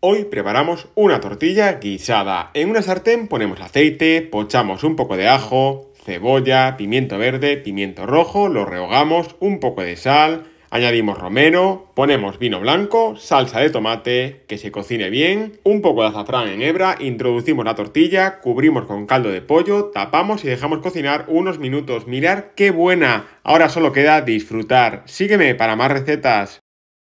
Hoy preparamos una tortilla guisada. En una sartén ponemos aceite, pochamos un poco de ajo, cebolla, pimiento verde, pimiento rojo, lo rehogamos, un poco de sal, añadimos romero, ponemos vino blanco, salsa de tomate, que se cocine bien, un poco de azafrán en hebra, introducimos la tortilla, cubrimos con caldo de pollo, tapamos y dejamos cocinar unos minutos. Mirar qué buena! Ahora solo queda disfrutar. Sígueme para más recetas.